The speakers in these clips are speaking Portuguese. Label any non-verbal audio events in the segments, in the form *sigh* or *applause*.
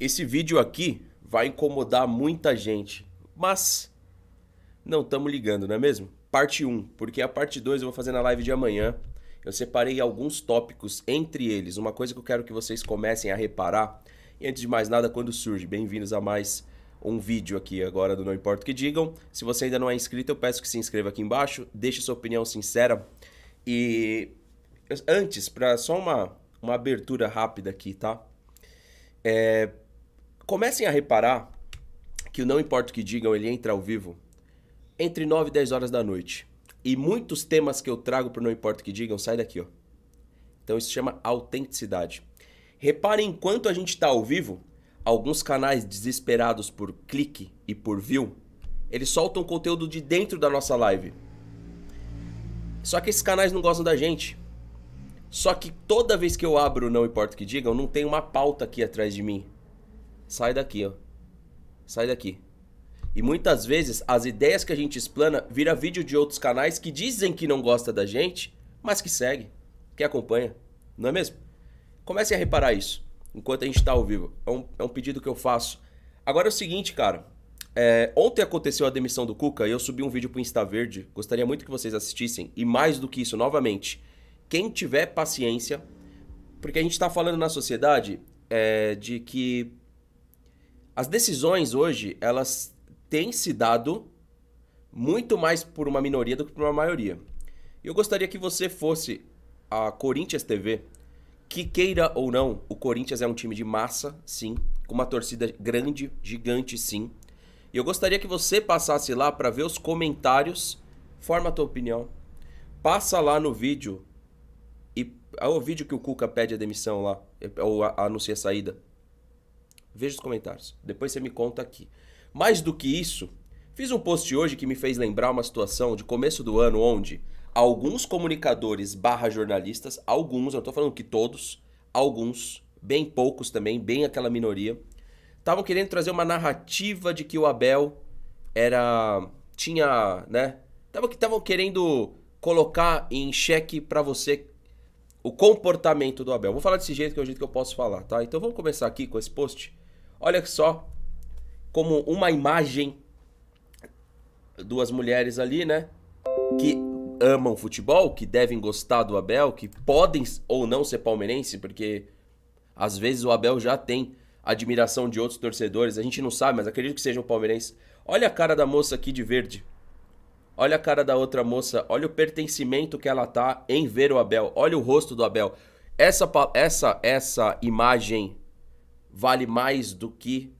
Esse vídeo aqui vai incomodar muita gente, mas não estamos ligando, não é mesmo? Parte 1, porque a parte 2 eu vou fazer na live de amanhã. Eu separei alguns tópicos, entre eles, uma coisa que eu quero que vocês comecem a reparar. E antes de mais nada, quando surge, bem-vindos a mais um vídeo aqui agora do Não Importa o que Digam. Se você ainda não é inscrito, eu peço que se inscreva aqui embaixo, deixe sua opinião sincera. E antes, para só uma, uma abertura rápida aqui, tá? É, Comecem a reparar que o Não Importa o que Digam, ele entra ao vivo entre 9 e 10 horas da noite. E muitos temas que eu trago para Não Importa o que Digam, sai daqui, ó. Então isso se chama autenticidade. Reparem enquanto a gente está ao vivo, alguns canais desesperados por clique e por view, eles soltam conteúdo de dentro da nossa live. Só que esses canais não gostam da gente. Só que toda vez que eu abro Não Importa o que Digam, não tem uma pauta aqui atrás de mim sai daqui, ó. Sai daqui. E muitas vezes as ideias que a gente explana vira vídeo de outros canais que dizem que não gosta da gente, mas que segue, que acompanha, não é mesmo? Comece a reparar isso enquanto a gente está ao vivo. É um, é um pedido que eu faço. Agora é o seguinte, cara. É, ontem aconteceu a demissão do Cuca e eu subi um vídeo pro Insta Verde. Gostaria muito que vocês assistissem. E mais do que isso, novamente, quem tiver paciência, porque a gente está falando na sociedade é, de que as decisões hoje, elas têm se dado muito mais por uma minoria do que por uma maioria. Eu gostaria que você fosse a Corinthians TV, que queira ou não, o Corinthians é um time de massa, sim, com uma torcida grande, gigante, sim. E eu gostaria que você passasse lá para ver os comentários, forma a tua opinião. Passa lá no vídeo e é o vídeo que o Cuca pede a demissão lá, ou a, a anuncia a saída. Veja os comentários. Depois você me conta aqui. Mais do que isso, fiz um post hoje que me fez lembrar uma situação de começo do ano onde alguns comunicadores barra jornalistas, alguns, eu não tô falando que todos, alguns, bem poucos também, bem aquela minoria, estavam querendo trazer uma narrativa de que o Abel era. tinha. né? Estavam querendo colocar em xeque para você o comportamento do Abel. Vou falar desse jeito que é o jeito que eu posso falar, tá? Então vamos começar aqui com esse post Olha só como uma imagem, duas mulheres ali, né? Que amam futebol, que devem gostar do Abel, que podem ou não ser palmeirense, porque às vezes o Abel já tem admiração de outros torcedores, a gente não sabe, mas acredito que sejam palmeirenses. Olha a cara da moça aqui de verde. Olha a cara da outra moça, olha o pertencimento que ela tá em ver o Abel. Olha o rosto do Abel. Essa essa essa imagem vale mais do que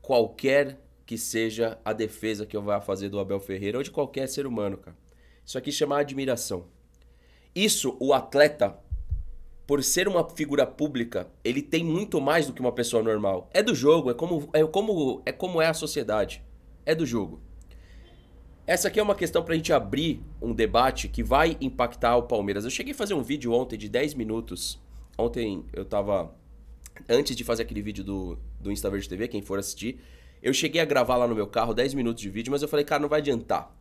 qualquer que seja a defesa que eu vá fazer do Abel Ferreira ou de qualquer ser humano, cara. Isso aqui chama admiração. Isso o atleta, por ser uma figura pública, ele tem muito mais do que uma pessoa normal. É do jogo, é como é como é como é a sociedade. É do jogo. Essa aqui é uma questão para a gente abrir um debate que vai impactar o Palmeiras. Eu cheguei a fazer um vídeo ontem de 10 minutos. Ontem eu estava antes de fazer aquele vídeo do, do Insta Verde TV, quem for assistir, eu cheguei a gravar lá no meu carro 10 minutos de vídeo, mas eu falei, cara, não vai adiantar.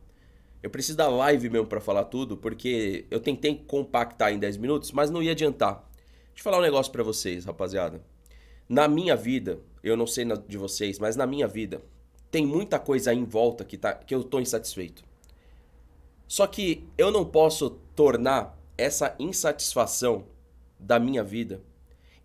Eu preciso da live mesmo para falar tudo, porque eu tentei compactar em 10 minutos, mas não ia adiantar. Deixa eu falar um negócio para vocês, rapaziada. Na minha vida, eu não sei de vocês, mas na minha vida, tem muita coisa aí em volta que, tá, que eu tô insatisfeito. Só que eu não posso tornar essa insatisfação da minha vida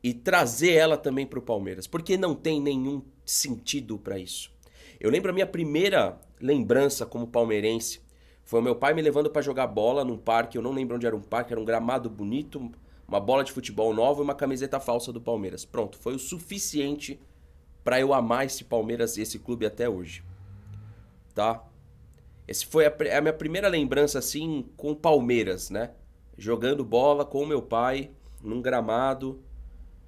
e trazer ela também para o Palmeiras, porque não tem nenhum sentido para isso. Eu lembro a minha primeira lembrança como palmeirense foi o meu pai me levando para jogar bola num parque, eu não lembro onde era um parque, era um gramado bonito, uma bola de futebol nova e uma camiseta falsa do Palmeiras. Pronto, foi o suficiente para eu amar esse Palmeiras e esse clube até hoje. Tá? Esse foi a, a minha primeira lembrança assim com o Palmeiras, né? Jogando bola com o meu pai num gramado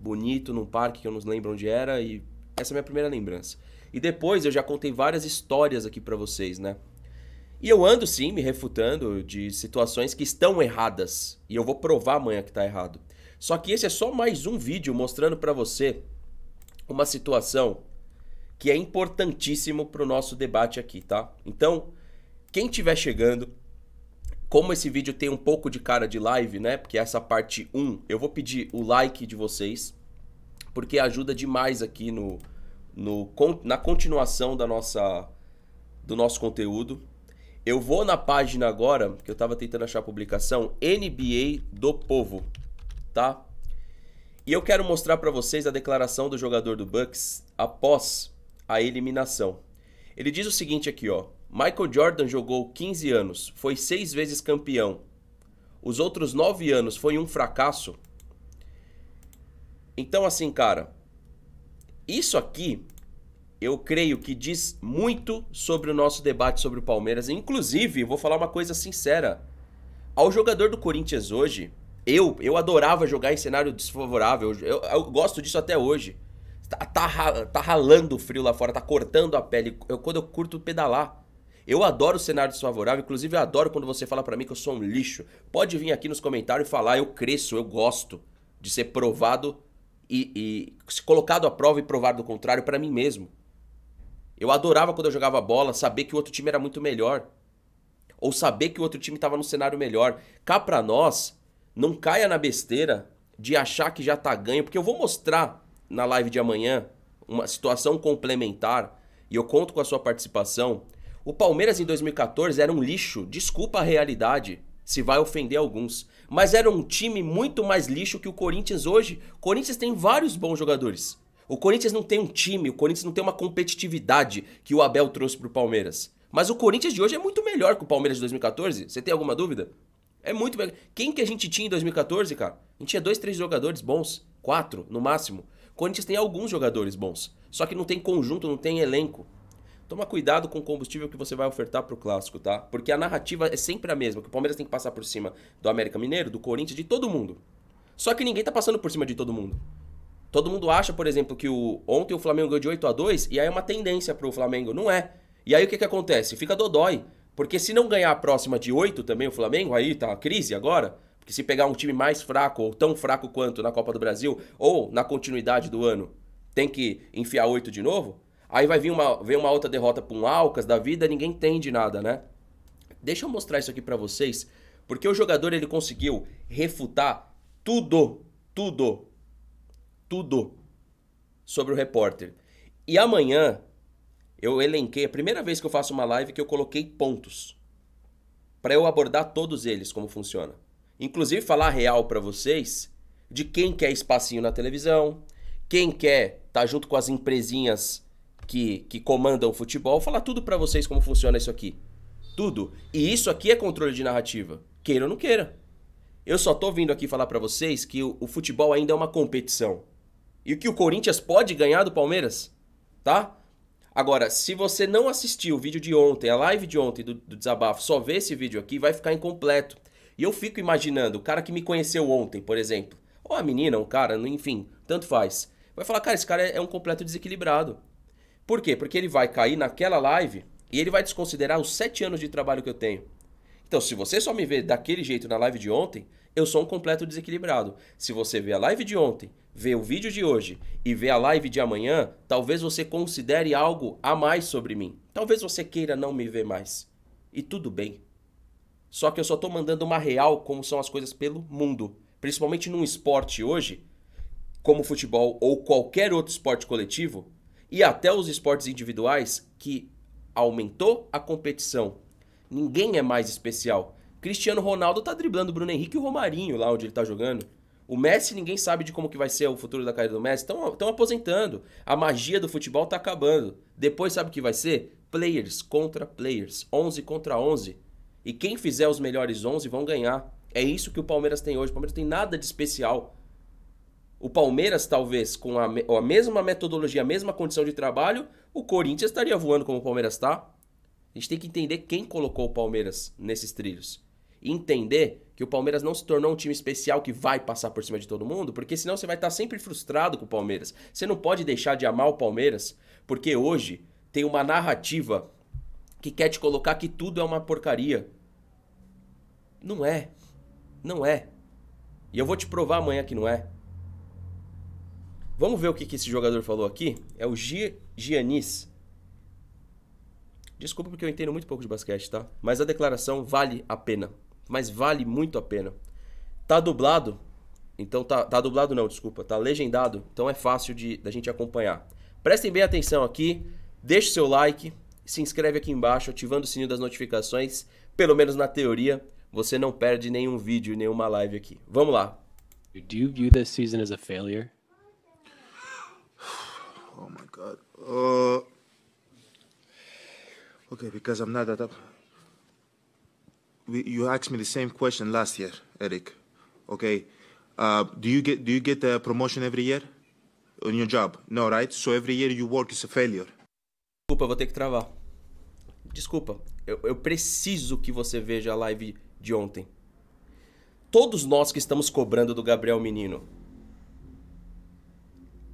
bonito num parque que eu não lembro onde era e essa é a minha primeira lembrança. E depois eu já contei várias histórias aqui para vocês, né? E eu ando sim me refutando de situações que estão erradas e eu vou provar amanhã que tá errado. Só que esse é só mais um vídeo mostrando para você uma situação que é importantíssimo para o nosso debate aqui, tá? Então, quem estiver chegando, como esse vídeo tem um pouco de cara de live, né? Porque essa parte 1, eu vou pedir o like de vocês, porque ajuda demais aqui no, no na continuação da nossa do nosso conteúdo. Eu vou na página agora, que eu tava tentando achar a publicação, NBA do Povo, tá? E eu quero mostrar para vocês a declaração do jogador do Bucks após a eliminação. Ele diz o seguinte aqui, ó: Michael Jordan jogou 15 anos, foi seis vezes campeão. Os outros nove anos foi um fracasso. Então, assim, cara, isso aqui eu creio que diz muito sobre o nosso debate sobre o Palmeiras. Inclusive, vou falar uma coisa sincera. Ao jogador do Corinthians hoje, eu eu adorava jogar em cenário desfavorável. Eu, eu gosto disso até hoje. Tá, tá, tá, ralando o frio lá fora, tá cortando a pele. Eu, quando eu curto pedalar. Eu adoro o cenário desfavorável, inclusive eu adoro quando você fala para mim que eu sou um lixo. Pode vir aqui nos comentários e falar, eu cresço, eu gosto de ser provado e, e colocado à prova e provado do contrário para mim mesmo. Eu adorava quando eu jogava bola, saber que o outro time era muito melhor. Ou saber que o outro time estava num cenário melhor. Cá pra nós, não caia na besteira de achar que já tá ganho, porque eu vou mostrar na live de amanhã uma situação complementar e eu conto com a sua participação o Palmeiras em 2014 era um lixo, desculpa a realidade, se vai ofender alguns, mas era um time muito mais lixo que o Corinthians hoje. O Corinthians tem vários bons jogadores. O Corinthians não tem um time, o Corinthians não tem uma competitividade que o Abel trouxe pro Palmeiras. Mas o Corinthians de hoje é muito melhor que o Palmeiras de 2014. Você tem alguma dúvida? É muito melhor. Quem que a gente tinha em 2014, cara? A gente tinha dois, três jogadores bons, quatro no máximo. O Corinthians tem alguns jogadores bons, só que não tem conjunto, não tem elenco. Toma cuidado com o combustível que você vai ofertar para o clássico, tá? Porque a narrativa é sempre a mesma, que o Palmeiras tem que passar por cima do América Mineiro, do Corinthians, de todo mundo. Só que ninguém tá passando por cima de todo mundo. Todo mundo acha, por exemplo, que o ontem o Flamengo ganhou de 8 a 2 e aí é uma tendência para o Flamengo, não é? E aí o que que acontece? Fica dodói, porque se não ganhar a próxima de 8 também o Flamengo, aí tá a crise agora. Porque se pegar um time mais fraco ou tão fraco quanto na Copa do Brasil ou na continuidade do ano, tem que enfiar 8 de novo, Aí vai vir uma, vem uma outra derrota para um Alcas da vida, ninguém entende nada, né? Deixa eu mostrar isso aqui para vocês, porque o jogador ele conseguiu refutar tudo, tudo, tudo sobre o repórter. E amanhã eu elenquei, a primeira vez que eu faço uma live que eu coloquei pontos para eu abordar todos eles como funciona. Inclusive falar real para vocês de quem quer espacinho na televisão, quem quer estar tá junto com as empresinhas que, que comandam o futebol falar tudo para vocês como funciona isso aqui. Tudo. E isso aqui é controle de narrativa. Queira ou não queira. Eu só tô vindo aqui falar para vocês que o, o futebol ainda é uma competição. E o que o Corinthians pode ganhar do Palmeiras, tá? Agora, se você não assistiu o vídeo de ontem, a live de ontem do, do desabafo, só vê esse vídeo aqui, vai ficar incompleto. E eu fico imaginando, o cara que me conheceu ontem, por exemplo, ou a menina, um cara, enfim, tanto faz. Vai falar, cara, esse cara é, é um completo desequilibrado. Por quê? Porque ele vai cair naquela live e ele vai desconsiderar os sete anos de trabalho que eu tenho. Então, se você só me vê daquele jeito na live de ontem, eu sou um completo desequilibrado. Se você vê a live de ontem, vê o vídeo de hoje e vê a live de amanhã, talvez você considere algo a mais sobre mim. Talvez você queira não me ver mais. E tudo bem. Só que eu só estou mandando uma real como são as coisas pelo mundo. Principalmente num esporte hoje, como futebol ou qualquer outro esporte coletivo, e até os esportes individuais, que aumentou a competição. Ninguém é mais especial. Cristiano Ronaldo tá driblando o Bruno Henrique e o Romarinho lá onde ele tá jogando. O Messi ninguém sabe de como que vai ser o futuro da carreira do Messi. Estão aposentando. A magia do futebol tá acabando. Depois sabe o que vai ser? Players contra players. 11 contra 11. E quem fizer os melhores 11 vão ganhar. É isso que o Palmeiras tem hoje. O Palmeiras tem nada de especial. O Palmeiras, talvez, com a, a mesma metodologia, a mesma condição de trabalho, o Corinthians estaria voando como o Palmeiras está. A gente tem que entender quem colocou o Palmeiras nesses trilhos. Entender que o Palmeiras não se tornou um time especial que vai passar por cima de todo mundo, porque senão você vai estar tá sempre frustrado com o Palmeiras. Você não pode deixar de amar o Palmeiras, porque hoje tem uma narrativa que quer te colocar que tudo é uma porcaria. Não é. Não é. E eu vou te provar amanhã que não é. Vamos ver o que, que esse jogador falou aqui? É o G Giannis. Desculpa porque eu entendo muito pouco de basquete, tá? Mas a declaração vale a pena. Mas vale muito a pena. Tá dublado? Então tá, tá dublado não, desculpa. Tá legendado, então é fácil de da gente acompanhar. Prestem bem atenção aqui, deixe seu like, se inscreve aqui embaixo, ativando o sininho das notificações. Pelo menos na teoria, você não perde nenhum vídeo, nenhuma live aqui. Vamos lá. Do you view this season as a failure? God. porque Okay, because I'm not that up. We, you asked me the same question last year, Eric. Okay, uh, do you get do you get a promotion every year on your job? No, right? So every year you work is a failure. Desculpa, vou ter que travar. Desculpa, eu, eu preciso que você veja a live de ontem. Todos nós que estamos cobrando do Gabriel Menino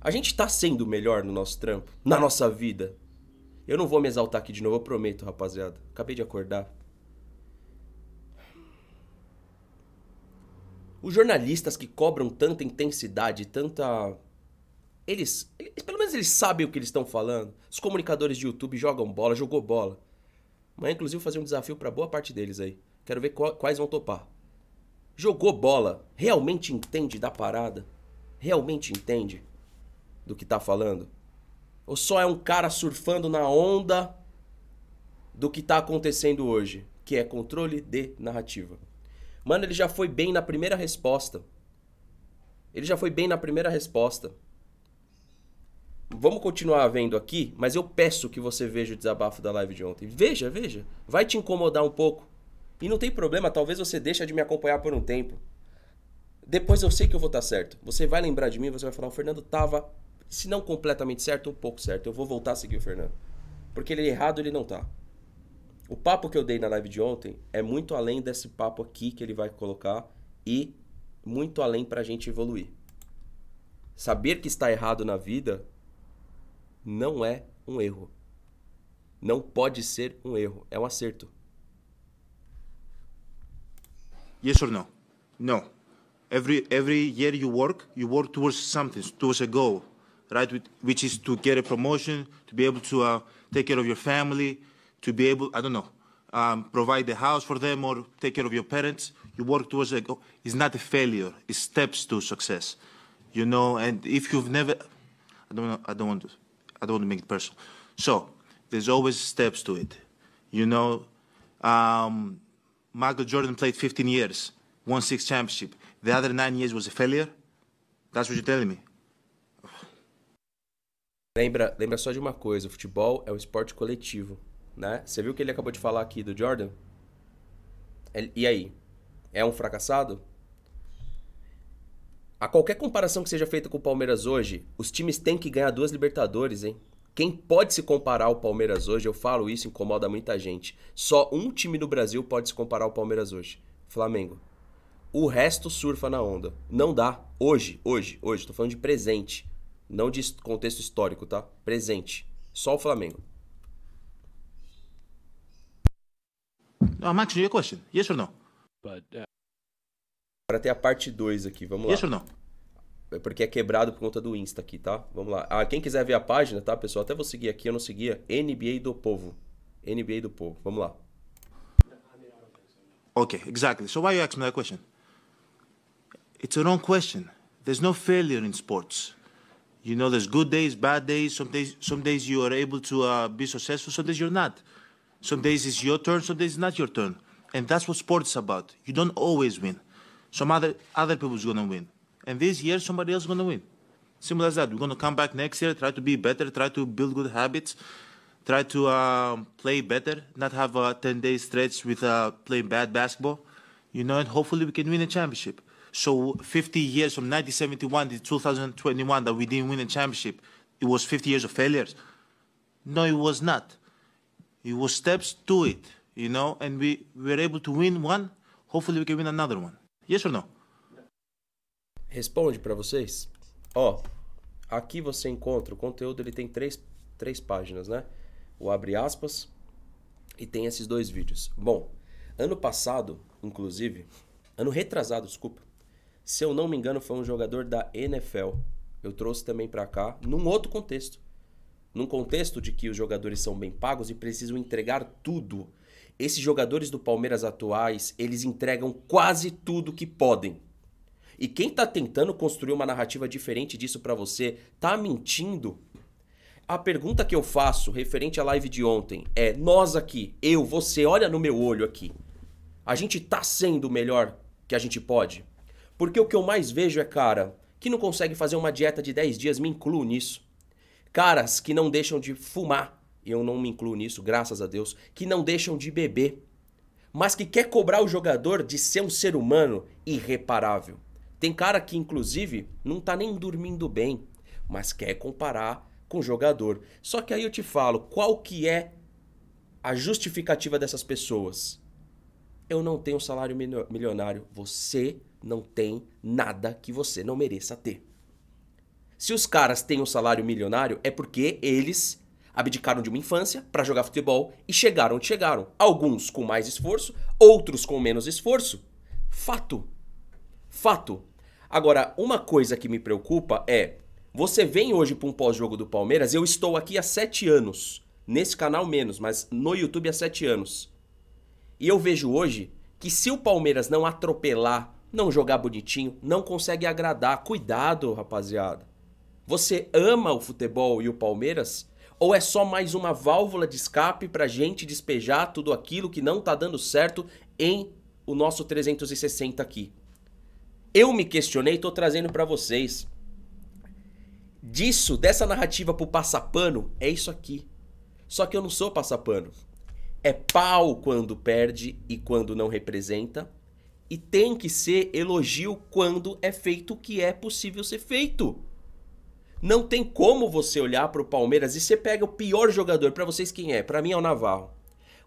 a gente tá sendo melhor no nosso trampo, na nossa vida. Eu não vou me exaltar aqui de novo, eu prometo, rapaziada. Acabei de acordar. Os jornalistas que cobram tanta intensidade, tanta. Eles, eles pelo menos eles sabem o que eles estão falando. Os comunicadores de YouTube jogam bola, jogou bola. Amanhã, inclusive, vou fazer um desafio para boa parte deles aí. Quero ver qual, quais vão topar. Jogou bola, realmente entende da parada? Realmente entende? do que tá falando? Ou só é um cara surfando na onda do que tá acontecendo hoje, que é controle de narrativa? Mano, ele já foi bem na primeira resposta. Ele já foi bem na primeira resposta. Vamos continuar vendo aqui, mas eu peço que você veja o desabafo da live de ontem. Veja, veja. Vai te incomodar um pouco. E não tem problema, talvez você deixe de me acompanhar por um tempo. Depois eu sei que eu vou estar tá certo. Você vai lembrar de mim, você vai falar, o Fernando tava se não completamente certo, um pouco certo. Eu vou voltar a seguir o Fernando. Porque ele é errado ele não tá. O papo que eu dei na live de ontem é muito além desse papo aqui que ele vai colocar e muito além pra gente evoluir. Saber que está errado na vida não é um erro. Não pode ser um erro, é um acerto. Yes or no? No. Every every year you work, you work towards something, towards a goal. right? Which is to get a promotion, to be able to uh, take care of your family, to be able, I don't know, um, provide a house for them or take care of your parents. You work towards a goal. It's not a failure. It's steps to success, you know. And if you've never, I don't, know, I don't want, to, I don't want to make it personal. So there's always steps to it, you know. Um, Michael Jordan played 15 years, won six championship. The other nine years was a failure. That's what you're telling me. Lembra, lembra só de uma coisa, o futebol é um esporte coletivo, né? Você viu o que ele acabou de falar aqui do Jordan? Ele, e aí? É um fracassado? A qualquer comparação que seja feita com o Palmeiras hoje, os times têm que ganhar duas Libertadores, hein? Quem pode se comparar ao Palmeiras hoje, eu falo isso, incomoda muita gente. Só um time no Brasil pode se comparar ao Palmeiras hoje: Flamengo. O resto surfa na onda. Não dá. Hoje, hoje, hoje, tô falando de presente. Não de contexto histórico, tá? Presente. Só o Flamengo. Uh, Max, do you have a question? Yes or no? But, uh... Agora tem a parte 2 aqui, vamos lá. Yes or no? É porque é quebrado por conta do Insta aqui, tá? Vamos lá. Ah, quem quiser ver a página, tá, pessoal? Até vou seguir aqui, eu não seguia. NBA do Povo. NBA do Povo. Vamos lá. Okay, exactly. So why you ask me that question? It's a wrong question. There's no failure in sports. You know, there's good days, bad days. Some days, some days you are able to uh, be successful. Some days you're not. Some days it's your turn. Some days it's not your turn. And that's what sports is about. You don't always win. Some other other people's gonna win. And this year, somebody else gonna win. Simple as that. We're gonna come back next year, try to be better, try to build good habits, try to um, play better, not have a ten day stretch with uh, playing bad basketball. You know, and hopefully we can win a championship. So 50 years from 1971 to 2021 that we didn't win a championship, it was 50 years of failures. No, it was not. It was steps to it, you know, and we were able to win one. Hopefully we can win another one. Yes or no? Responde para vocês. Ó, oh, aqui você encontra o conteúdo, ele tem três, três páginas, né? O abre aspas e tem esses dois vídeos. Bom, ano passado, inclusive, ano retrasado, desculpa, se eu não me engano, foi um jogador da NFL. Eu trouxe também para cá, num outro contexto. Num contexto de que os jogadores são bem pagos e precisam entregar tudo. Esses jogadores do Palmeiras atuais, eles entregam quase tudo que podem. E quem tá tentando construir uma narrativa diferente disso para você, tá mentindo. A pergunta que eu faço referente à live de ontem é: nós aqui, eu, você, olha no meu olho aqui. A gente tá sendo o melhor que a gente pode? Porque o que eu mais vejo é cara que não consegue fazer uma dieta de 10 dias, me incluo nisso. Caras que não deixam de fumar, eu não me incluo nisso, graças a Deus, que não deixam de beber, mas que quer cobrar o jogador de ser um ser humano irreparável. Tem cara que, inclusive, não tá nem dormindo bem, mas quer comparar com o jogador. Só que aí eu te falo, qual que é a justificativa dessas pessoas? Eu não tenho um salário milionário. Você não tem nada que você não mereça ter. Se os caras têm um salário milionário, é porque eles abdicaram de uma infância para jogar futebol e chegaram onde chegaram. Alguns com mais esforço, outros com menos esforço. Fato. Fato. Agora, uma coisa que me preocupa é: você vem hoje para um pós-jogo do Palmeiras, eu estou aqui há sete anos. Nesse canal, menos, mas no YouTube há sete anos. E eu vejo hoje que se o Palmeiras não atropelar, não jogar bonitinho, não consegue agradar. Cuidado, rapaziada. Você ama o futebol e o Palmeiras? Ou é só mais uma válvula de escape pra gente despejar tudo aquilo que não tá dando certo em o nosso 360 aqui? Eu me questionei e tô trazendo para vocês. Disso, dessa narrativa pro passapano, é isso aqui. Só que eu não sou passapano é pau quando perde e quando não representa, e tem que ser elogio quando é feito o que é possível ser feito. Não tem como você olhar para o Palmeiras e você pega o pior jogador, para vocês quem é? Para mim é o Navarro.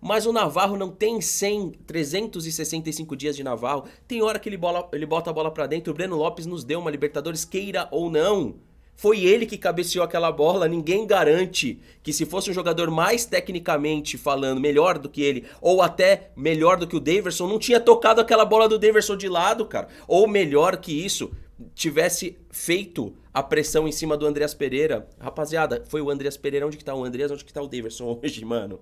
Mas o Navarro não tem 100, 365 dias de Navarro. Tem hora que ele, bola, ele bota a bola para dentro. O Breno Lopes nos deu uma Libertadores, queira ou não. Foi ele que cabeceou aquela bola. Ninguém garante que, se fosse um jogador mais tecnicamente falando, melhor do que ele, ou até melhor do que o Daverson, não tinha tocado aquela bola do Daverson de lado, cara. Ou melhor que isso, tivesse feito a pressão em cima do Andreas Pereira. Rapaziada, foi o Andreas Pereira. Onde que tá o Andreas? Onde que tá o Daverson hoje, mano?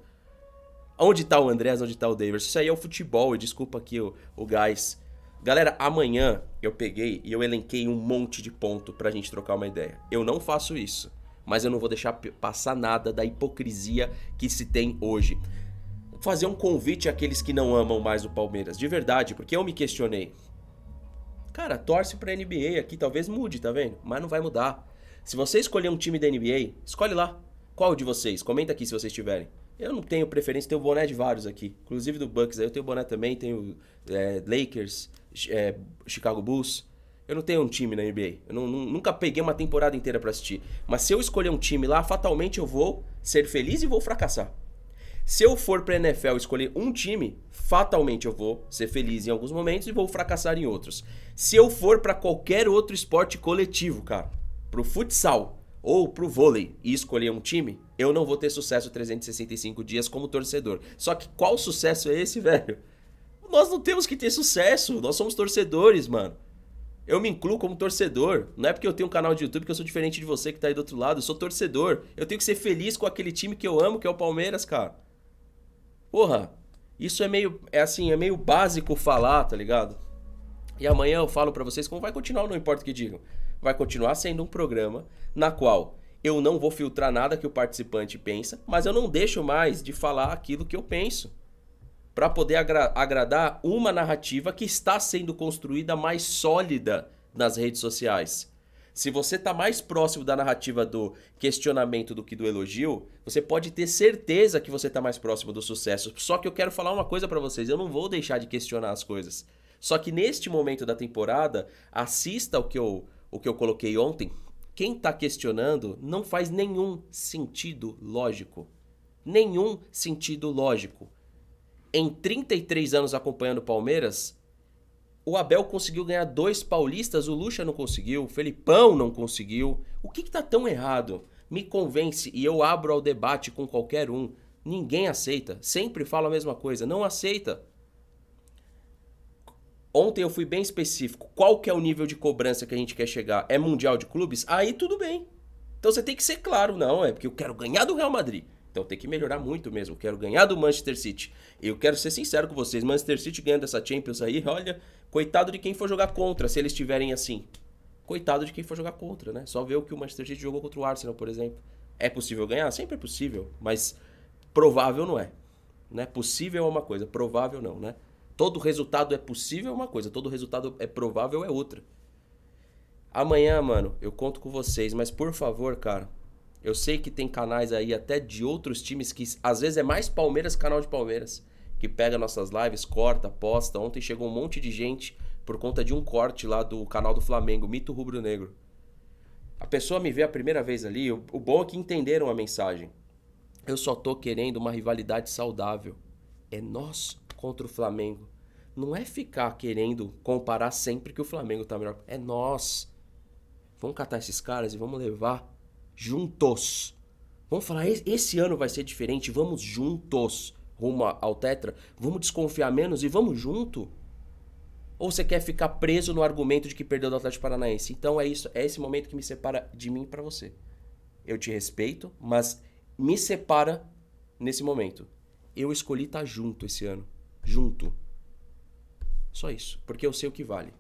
Onde tá o Andreas? Onde tá o Daverson? Isso aí é o futebol. E desculpa aqui o, o gás Galera, amanhã eu peguei e eu elenquei um monte de ponto pra gente trocar uma ideia. Eu não faço isso, mas eu não vou deixar passar nada da hipocrisia que se tem hoje. Fazer um convite àqueles que não amam mais o Palmeiras, de verdade, porque eu me questionei. Cara, torce pra NBA aqui, talvez mude, tá vendo? Mas não vai mudar. Se você escolher um time da NBA, escolhe lá. Qual de vocês? Comenta aqui se vocês tiverem. Eu não tenho preferência, tenho boné de vários aqui. Inclusive do Bucks, aí eu tenho boné também, tenho é, Lakers, é, Chicago Bulls. Eu não tenho um time na NBA. Eu não, nunca peguei uma temporada inteira para assistir. Mas se eu escolher um time lá, fatalmente eu vou ser feliz e vou fracassar. Se eu for pra NFL escolher um time, fatalmente eu vou ser feliz em alguns momentos e vou fracassar em outros. Se eu for para qualquer outro esporte coletivo, cara, pro futsal ou pro vôlei e escolher um time, eu não vou ter sucesso 365 dias como torcedor. Só que qual sucesso é esse, *laughs* velho? Nós não temos que ter sucesso. Nós somos torcedores, mano. Eu me incluo como torcedor. Não é porque eu tenho um canal de YouTube que eu sou diferente de você que tá aí do outro lado. Eu sou torcedor. Eu tenho que ser feliz com aquele time que eu amo, que é o Palmeiras, cara. Porra, isso é meio. É assim, é meio básico falar, tá ligado? E amanhã eu falo para vocês como vai continuar, não importa o que digam. Vai continuar sendo um programa na qual eu não vou filtrar nada que o participante pensa, mas eu não deixo mais de falar aquilo que eu penso para poder agra agradar uma narrativa que está sendo construída mais sólida nas redes sociais. Se você está mais próximo da narrativa do questionamento do que do elogio, você pode ter certeza que você está mais próximo do sucesso. Só que eu quero falar uma coisa para vocês, eu não vou deixar de questionar as coisas. Só que neste momento da temporada, assista o que eu, o que eu coloquei ontem. Quem está questionando não faz nenhum sentido lógico. Nenhum sentido lógico em 33 anos acompanhando o Palmeiras, o Abel conseguiu ganhar dois paulistas, o Lucha não conseguiu, o Felipão não conseguiu. O que, que tá tão errado? Me convence e eu abro ao debate com qualquer um. Ninguém aceita. Sempre fala a mesma coisa. Não aceita. Ontem eu fui bem específico. Qual que é o nível de cobrança que a gente quer chegar? É mundial de clubes? Aí tudo bem. Então você tem que ser claro, não, é porque eu quero ganhar do Real Madrid. Então tem que melhorar muito mesmo. Quero ganhar do Manchester City. Eu quero ser sincero com vocês, Manchester City ganhando essa Champions aí, olha, coitado de quem for jogar contra, se eles estiverem assim. Coitado de quem for jogar contra, né? Só ver o que o Manchester City jogou contra o Arsenal, por exemplo. É possível ganhar? Sempre é possível, mas provável não é. Né? Possível é uma coisa, provável não, né? Todo resultado é possível é uma coisa, todo resultado é provável é outra. Amanhã, mano, eu conto com vocês, mas por favor, cara, eu sei que tem canais aí até de outros times que às vezes é mais Palmeiras canal de Palmeiras, que pega nossas lives, corta, posta. Ontem chegou um monte de gente por conta de um corte lá do canal do Flamengo, Mito Rubro Negro. A pessoa me vê a primeira vez ali, o bom é que entenderam a mensagem. Eu só tô querendo uma rivalidade saudável. É nós contra o Flamengo. Não é ficar querendo comparar sempre que o Flamengo tá melhor. É nós. Vamos catar esses caras e vamos levar juntos. Vamos falar, esse ano vai ser diferente, vamos juntos rumo ao Tetra? Vamos desconfiar menos e vamos junto? Ou você quer ficar preso no argumento de que perdeu do Atlético Paranaense? Então é isso, é esse momento que me separa de mim para você. Eu te respeito, mas me separa nesse momento. Eu escolhi estar tá junto esse ano, junto. Só isso, porque eu sei o que vale.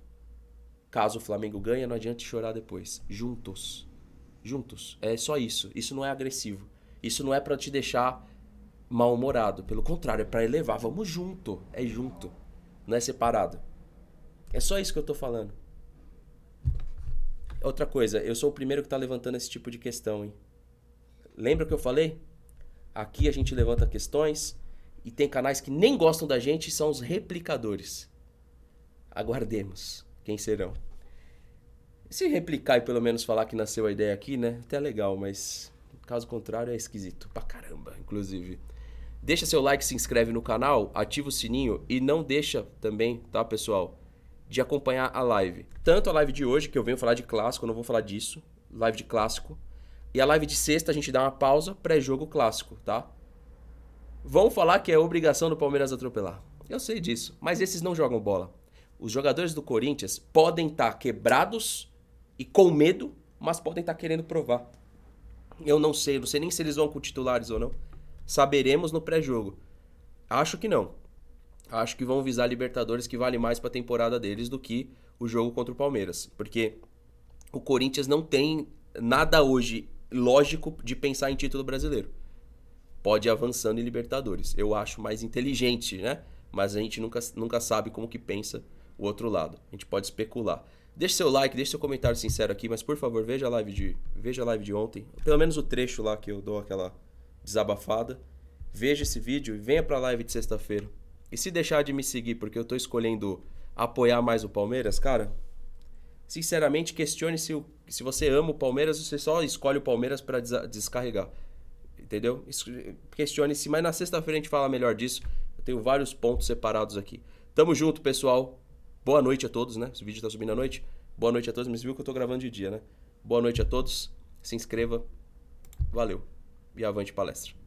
Caso o Flamengo ganhe, não adianta chorar depois. Juntos juntos. É só isso. Isso não é agressivo. Isso não é para te deixar mal-humorado. Pelo contrário, é para elevar. Vamos junto. É junto. Não é separado. É só isso que eu tô falando. Outra coisa, eu sou o primeiro que tá levantando esse tipo de questão, hein? Lembra que eu falei? Aqui a gente levanta questões e tem canais que nem gostam da gente, são os replicadores. Aguardemos quem serão se replicar e pelo menos falar que nasceu a ideia aqui, né? Até legal, mas caso contrário é esquisito pra caramba, inclusive. Deixa seu like, se inscreve no canal, ativa o sininho e não deixa também, tá, pessoal, de acompanhar a live. Tanto a live de hoje, que eu venho falar de clássico, eu não vou falar disso, live de clássico. E a live de sexta a gente dá uma pausa pré-jogo clássico, tá? Vão falar que é obrigação do Palmeiras atropelar. Eu sei disso, mas esses não jogam bola. Os jogadores do Corinthians podem estar tá quebrados e com medo, mas podem estar tá querendo provar. Eu não sei, não sei nem se eles vão com titulares ou não. Saberemos no pré-jogo. Acho que não. Acho que vão visar Libertadores que vale mais para a temporada deles do que o jogo contra o Palmeiras, porque o Corinthians não tem nada hoje lógico de pensar em título brasileiro. Pode ir avançando em Libertadores. Eu acho mais inteligente, né? Mas a gente nunca, nunca sabe como que pensa o outro lado. A gente pode especular. Deixe seu like, deixe seu comentário sincero aqui, mas por favor, veja a live de, veja a live de ontem, pelo menos o trecho lá que eu dou aquela desabafada. Veja esse vídeo e venha para a live de sexta-feira. E se deixar de me seguir porque eu tô escolhendo apoiar mais o Palmeiras, cara, sinceramente questione se, se você ama o Palmeiras ou você só escolhe o Palmeiras para descarregar. Entendeu? Questione se, mas na sexta-feira a gente fala melhor disso. Eu tenho vários pontos separados aqui. Tamo junto, pessoal. Boa noite a todos, né? Esse vídeo está subindo à noite. Boa noite a todos. Mas viu que eu estou gravando de dia, né? Boa noite a todos. Se inscreva. Valeu. E avante palestra.